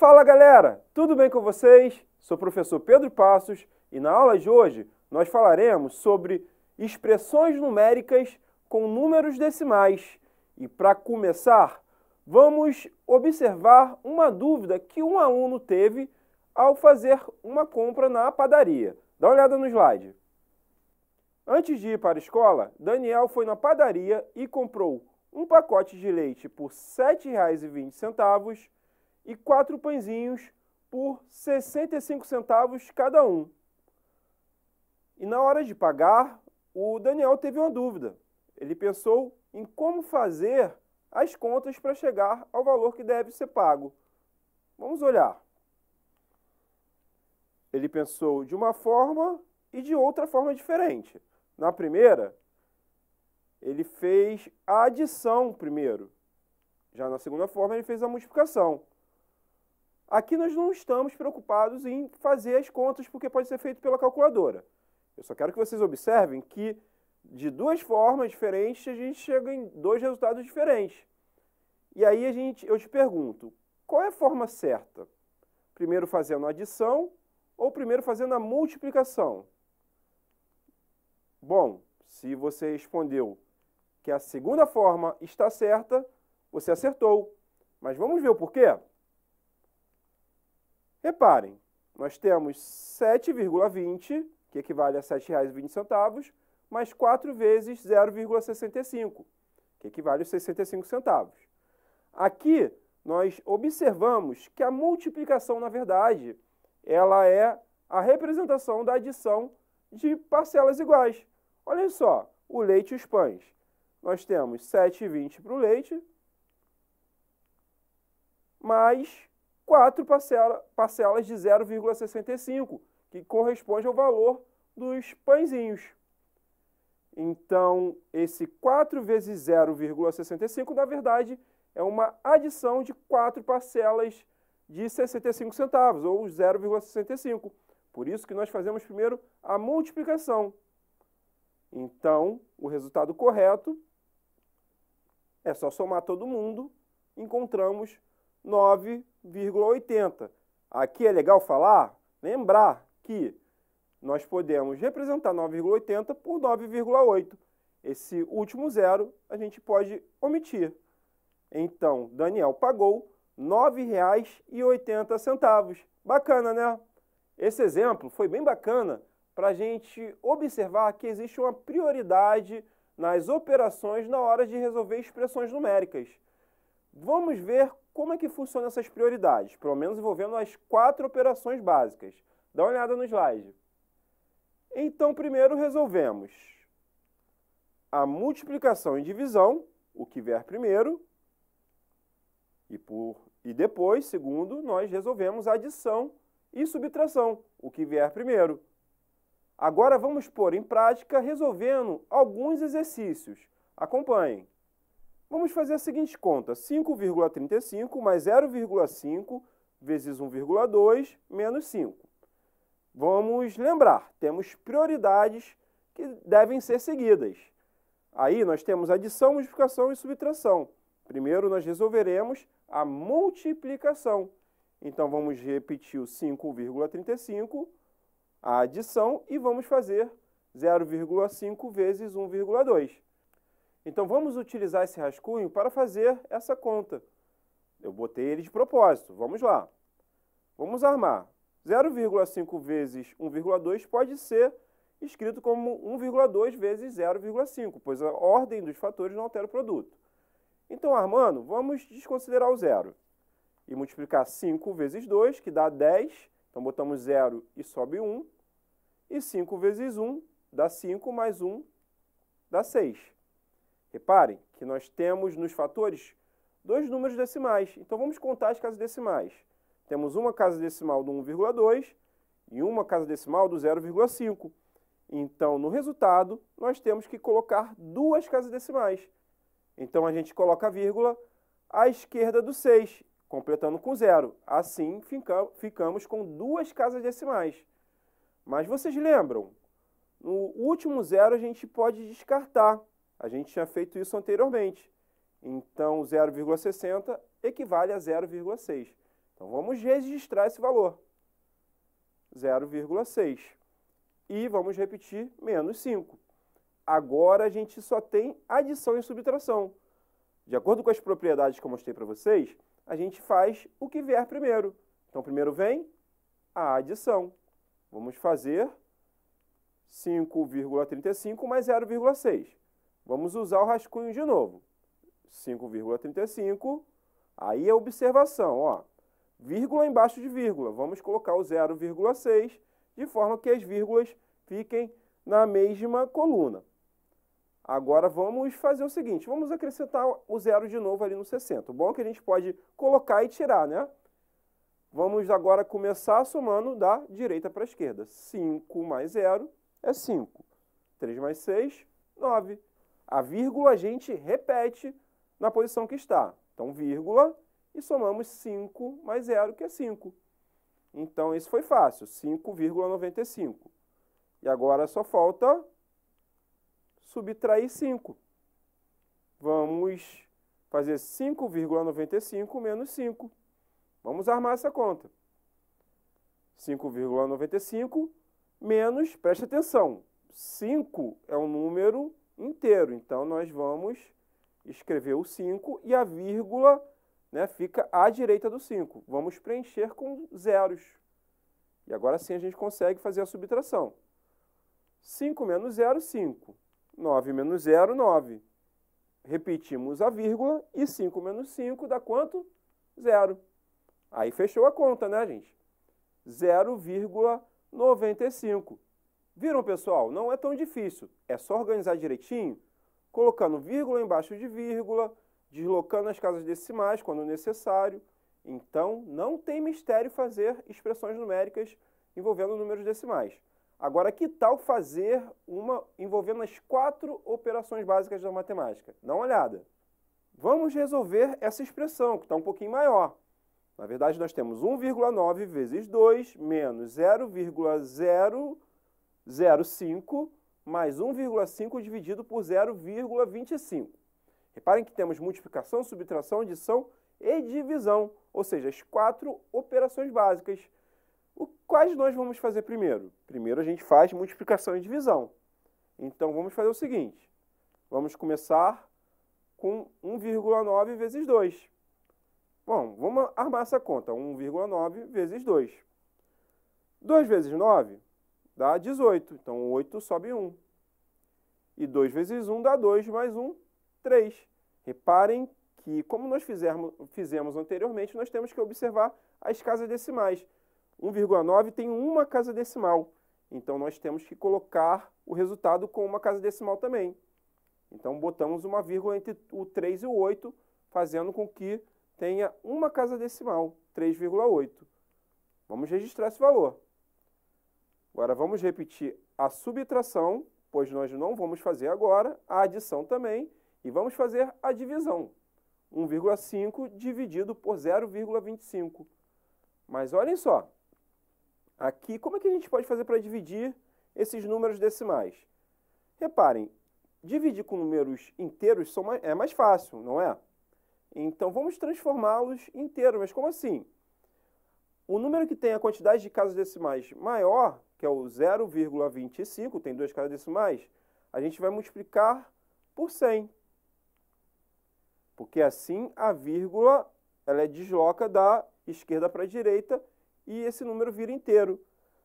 Fala galera, tudo bem com vocês? Sou o professor Pedro Passos e na aula de hoje nós falaremos sobre expressões numéricas com números decimais. E para começar, vamos observar uma dúvida que um aluno teve ao fazer uma compra na padaria. Dá uma olhada no slide. Antes de ir para a escola, Daniel foi na padaria e comprou um pacote de leite por R$ 7,20 e quatro pãezinhos por 65 centavos cada um. E na hora de pagar, o Daniel teve uma dúvida. Ele pensou em como fazer as contas para chegar ao valor que deve ser pago. Vamos olhar. Ele pensou de uma forma e de outra forma diferente. Na primeira, ele fez a adição primeiro. Já na segunda forma, ele fez a multiplicação. Aqui nós não estamos preocupados em fazer as contas, porque pode ser feito pela calculadora. Eu só quero que vocês observem que, de duas formas diferentes, a gente chega em dois resultados diferentes. E aí a gente, eu te pergunto, qual é a forma certa? Primeiro fazendo a adição ou primeiro fazendo a multiplicação? Bom, se você respondeu que a segunda forma está certa, você acertou. Mas vamos ver o porquê? Reparem, nós temos 7,20, que equivale a R$ 7,20, mais 4 vezes 0,65, que equivale a 65 centavos. Aqui, nós observamos que a multiplicação, na verdade, ela é a representação da adição de parcelas iguais. Olha só, o leite e os pães. Nós temos 7,20 para o leite, mais quatro parcela, parcelas de 0,65, que corresponde ao valor dos pãezinhos. Então, esse 4 vezes 0,65, na verdade, é uma adição de quatro parcelas de 65 centavos, ou 0,65. Por isso que nós fazemos primeiro a multiplicação. Então, o resultado correto é só somar todo mundo, encontramos 9,80. Aqui é legal falar, lembrar que nós podemos representar 9,80 por 9,8. Esse último zero a gente pode omitir. Então, Daniel pagou R$ 9,80. Bacana, né? Esse exemplo foi bem bacana para a gente observar que existe uma prioridade nas operações na hora de resolver expressões numéricas. Vamos ver como é que funcionam essas prioridades, pelo menos envolvendo as quatro operações básicas. Dá uma olhada no slide. Então, primeiro resolvemos a multiplicação e divisão, o que vier primeiro, e, por, e depois, segundo, nós resolvemos a adição e subtração, o que vier primeiro. Agora vamos pôr em prática resolvendo alguns exercícios. Acompanhem. Vamos fazer a seguinte conta: 5,35 mais 0,5 vezes 1,2 menos 5. Vamos lembrar, temos prioridades que devem ser seguidas. Aí nós temos adição, multiplicação e subtração. Primeiro nós resolveremos a multiplicação. Então vamos repetir o 5,35, a adição, e vamos fazer 0,5 vezes 1,2. Então vamos utilizar esse rascunho para fazer essa conta. Eu botei ele de propósito, vamos lá. Vamos armar. 0,5 vezes 1,2 pode ser escrito como 1,2 vezes 0,5, pois a ordem dos fatores não altera o produto. Então, armando, vamos desconsiderar o zero e multiplicar 5 vezes 2, que dá 10. Então, botamos 0 e sobe 1. E 5 vezes 1 dá 5, mais 1 dá 6. Reparem que nós temos nos fatores dois números decimais. Então vamos contar as casas decimais. Temos uma casa decimal do 1,2 e uma casa decimal do 0,5. Então, no resultado, nós temos que colocar duas casas decimais. Então, a gente coloca a vírgula à esquerda do 6, completando com zero. Assim, ficamos com duas casas decimais. Mas vocês lembram? No último zero, a gente pode descartar. A gente tinha feito isso anteriormente. Então, 0,60 equivale a 0,6. Então, vamos registrar esse valor. 0,6. E vamos repetir menos 5. Agora, a gente só tem adição e subtração. De acordo com as propriedades que eu mostrei para vocês, a gente faz o que vier primeiro. Então, primeiro vem a adição. Vamos fazer 5,35 mais 0,6. Vamos usar o rascunho de novo. 5,35. Aí é observação, ó. Vírgula embaixo de vírgula. Vamos colocar o 0,6 de forma que as vírgulas fiquem na mesma coluna. Agora vamos fazer o seguinte, vamos acrescentar o zero de novo ali no 60. O bom é que a gente pode colocar e tirar, né? Vamos agora começar somando da direita para a esquerda. 5 mais 0 é 5. 3 mais 6, 9. A vírgula a gente repete na posição que está. Então, vírgula, e somamos 5 mais 0, que é 5. Então, isso foi fácil, 5,95. E agora só falta subtrair 5. Vamos fazer 5,95 menos 5. Vamos armar essa conta. 5,95 menos, preste atenção, 5 é um número inteiro. Então, nós vamos escrever o 5 e a vírgula né, fica à direita do 5. Vamos preencher com zeros. E agora sim a gente consegue fazer a subtração. 5 menos 0, 5. 9 menos 0, 9. Repetimos a vírgula e 5 menos 5 dá quanto? Zero. Aí fechou a conta, né, gente? 0,95. Viram, pessoal? Não é tão difícil. É só organizar direitinho, colocando vírgula embaixo de vírgula, deslocando as casas decimais quando necessário. Então, não tem mistério fazer expressões numéricas envolvendo números decimais. Agora, que tal fazer uma envolvendo as quatro operações básicas da matemática? Dá uma olhada. Vamos resolver essa expressão, que está um pouquinho maior. Na verdade, nós temos 1,9 vezes 2 menos 0,0 0,5 mais 1,5 dividido por 0,25. Reparem que temos multiplicação, subtração, adição e divisão, ou seja, as quatro operações básicas. O, quais nós vamos fazer primeiro? Primeiro a gente faz multiplicação e divisão. Então vamos fazer o seguinte, vamos começar com 1,9 vezes 2. Bom, vamos armar essa conta, 1,9 vezes 2. 2 vezes 9 dá 18. Então 8 sobe 1. E 2 vezes 1 dá 2, mais 1, 3. Reparem que, como nós fizermos, fizemos anteriormente, nós temos que observar as casas decimais. 1,9 tem uma casa decimal. Então, nós temos que colocar o resultado com uma casa decimal também. Então, botamos uma vírgula entre o 3 e o 8, fazendo com que tenha uma casa decimal, 3,8. Vamos registrar esse valor. Agora vamos repetir a subtração, pois nós não vamos fazer agora, a adição também, e vamos fazer a divisão. 1,5 dividido por 0,25. Mas olhem só, aqui como é que a gente pode fazer para dividir esses números decimais? Reparem, dividir com números inteiros é mais fácil, não é? Então vamos transformá-los inteiros, mas como assim? O número que tem a quantidade de casos decimais maior que é o 0,25, tem duas casas decimais, a gente vai multiplicar por 100. Porque assim a vírgula ela é desloca da esquerda para a direita e esse número vira inteiro.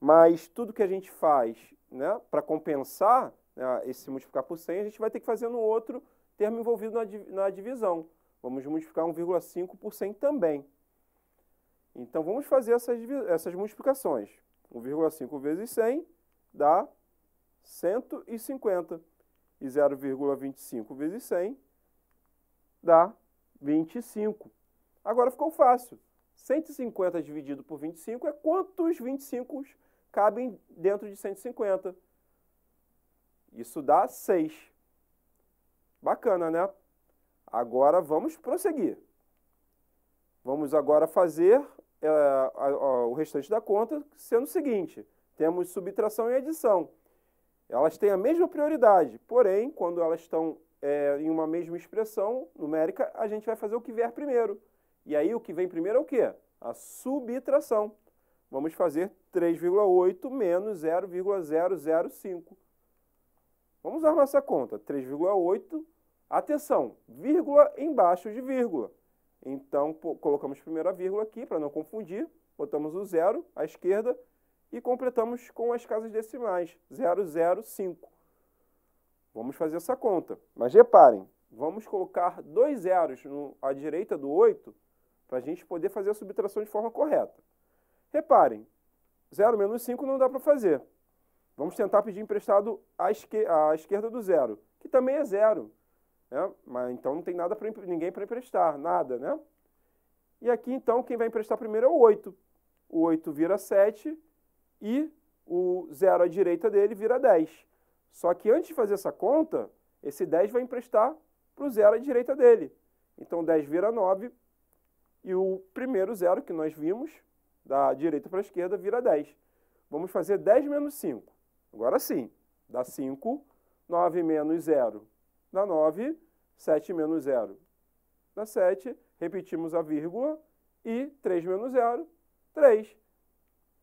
Mas tudo que a gente faz né, para compensar né, esse multiplicar por 100, a gente vai ter que fazer no outro termo envolvido na, na divisão. Vamos multiplicar 1,5 por 100 também. Então, vamos fazer essas, essas multiplicações. 1,5 vezes 100 dá 150. E 0,25 vezes 100 dá 25. Agora ficou fácil. 150 dividido por 25 é quantos 25 cabem dentro de 150. Isso dá 6. Bacana, né? Agora vamos prosseguir. Vamos agora fazer é, a, a, o restante da conta sendo o seguinte: temos subtração e adição. Elas têm a mesma prioridade, porém, quando elas estão é, em uma mesma expressão numérica, a gente vai fazer o que vier primeiro. E aí o que vem primeiro é o quê? A subtração. Vamos fazer 3,8 menos 0,005. Vamos armar essa conta. 3,8, atenção, vírgula embaixo de vírgula. Então, colocamos primeiro a vírgula aqui, para não confundir, botamos o zero à esquerda e completamos com as casas decimais, 005. Vamos fazer essa conta. Mas reparem, vamos colocar dois zeros no, à direita do 8 para a gente poder fazer a subtração de forma correta. Reparem, 0 menos 5 não dá para fazer. Vamos tentar pedir emprestado à, esquer à esquerda do zero, que também é zero. Né? Mas então não tem nada para ninguém para emprestar, nada, né? E aqui então quem vai emprestar primeiro é o 8. O 8 vira 7 e o 0 à direita dele vira 10. Só que antes de fazer essa conta, esse 10 vai emprestar para o 0 à direita dele. Então 10 vira 9 e o primeiro zero que nós vimos, da direita para a esquerda, vira 10. Vamos fazer 10 menos 5. Agora sim, dá 5. 9 menos 0 Dá 9, 7 menos 0. Dá 7, repetimos a vírgula, e 3 menos 0, 3.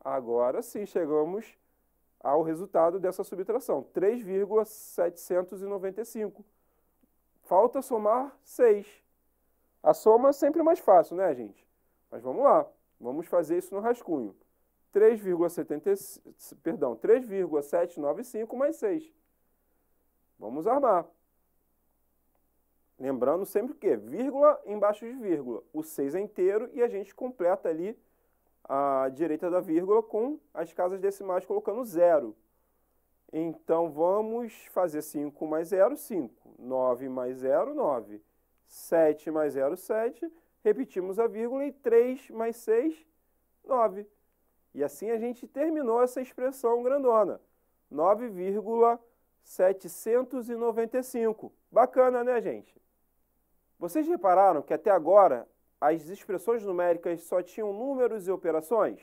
Agora sim chegamos ao resultado dessa subtração, 3,795. Falta somar 6. A soma é sempre mais fácil, né, gente? Mas vamos lá, vamos fazer isso no rascunho. 3,75 mais 6. Vamos armar. Lembrando sempre que vírgula embaixo de vírgula. O 6 é inteiro e a gente completa ali a direita da vírgula com as casas decimais colocando zero. Então, vamos fazer 5 mais 0, 5. 9 mais 0, 9. 7 mais 0, 7. Repetimos a vírgula e 3 mais 6, 9. E assim a gente terminou essa expressão grandona. 9,795. Bacana, né, gente? Vocês repararam que até agora as expressões numéricas só tinham números e operações?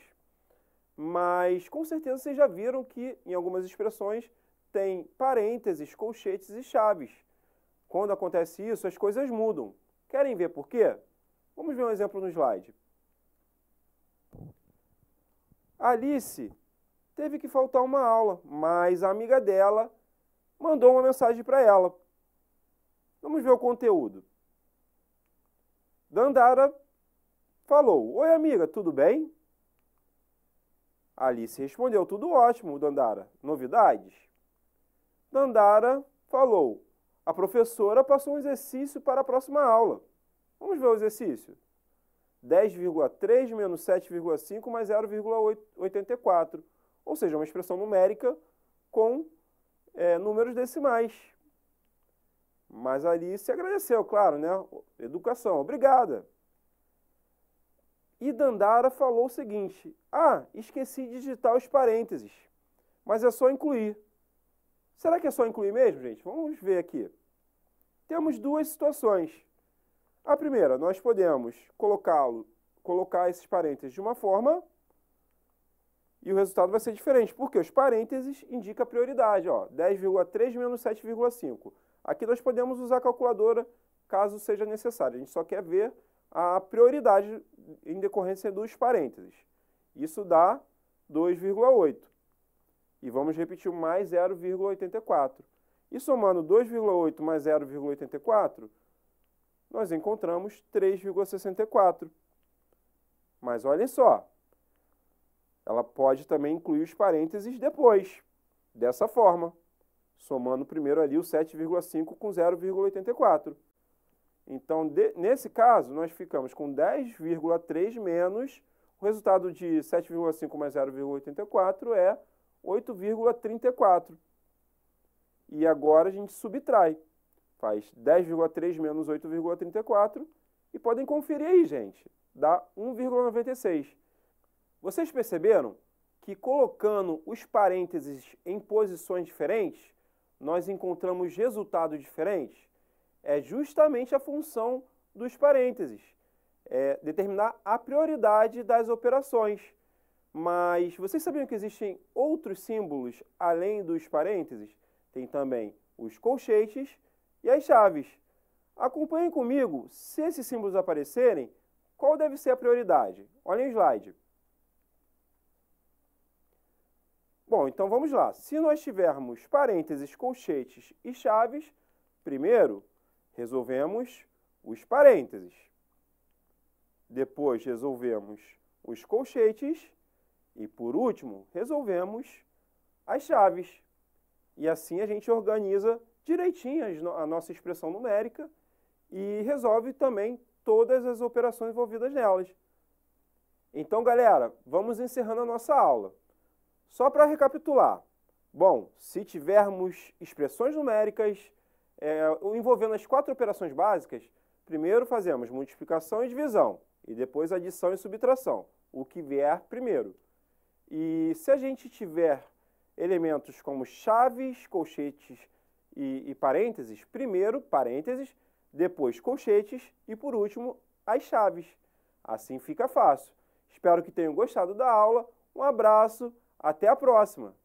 Mas com certeza vocês já viram que em algumas expressões tem parênteses, colchetes e chaves. Quando acontece isso, as coisas mudam. Querem ver por quê? Vamos ver um exemplo no slide. Alice teve que faltar uma aula, mas a amiga dela mandou uma mensagem para ela. Vamos ver o conteúdo. Dandara falou: Oi, amiga, tudo bem? Alice respondeu: Tudo ótimo, Dandara. Novidades? Dandara falou: A professora passou um exercício para a próxima aula. Vamos ver o exercício. 10,3 menos 7,5 mais 0,84. Ou seja, uma expressão numérica com é, números decimais. Mas ali se agradeceu, claro, né? Educação, obrigada. E Dandara falou o seguinte: Ah, esqueci de digitar os parênteses, mas é só incluir. Será que é só incluir mesmo, gente? Vamos ver aqui. Temos duas situações. A primeira, nós podemos colocá-lo, colocar esses parênteses de uma forma e o resultado vai ser diferente, porque os parênteses indicam prioridade, ó, 10,3 menos 7,5. Aqui nós podemos usar a calculadora caso seja necessário. A gente só quer ver a prioridade em decorrência dos parênteses. Isso dá 2,8. E vamos repetir mais 0,84. E somando 2,8 mais 0,84, nós encontramos 3,64. Mas olhem só, ela pode também incluir os parênteses depois, dessa forma somando primeiro ali o 7,5 com 0,84. Então, de, nesse caso, nós ficamos com 10,3 menos o resultado de 7,5 mais 0,84 é 8,34. E agora a gente subtrai. Faz 10,3 menos 8,34. E podem conferir aí, gente. Dá 1,96. Vocês perceberam que colocando os parênteses em posições diferentes, nós encontramos resultados diferentes? É justamente a função dos parênteses, é determinar a prioridade das operações. Mas vocês sabiam que existem outros símbolos além dos parênteses? Tem também os colchetes e as chaves. Acompanhem comigo, se esses símbolos aparecerem, qual deve ser a prioridade? Olhem o slide. Bom, então vamos lá. Se nós tivermos parênteses, colchetes e chaves, primeiro resolvemos os parênteses. Depois resolvemos os colchetes e, por último, resolvemos as chaves. E assim a gente organiza direitinho a nossa expressão numérica e resolve também todas as operações envolvidas nelas. Então, galera, vamos encerrando a nossa aula. Só para recapitular. Bom, se tivermos expressões numéricas é, envolvendo as quatro operações básicas, primeiro fazemos multiplicação e divisão, e depois adição e subtração, o que vier primeiro. E se a gente tiver elementos como chaves, colchetes e, e parênteses, primeiro parênteses, depois colchetes e, por último, as chaves. Assim fica fácil. Espero que tenham gostado da aula. Um abraço até a próxima!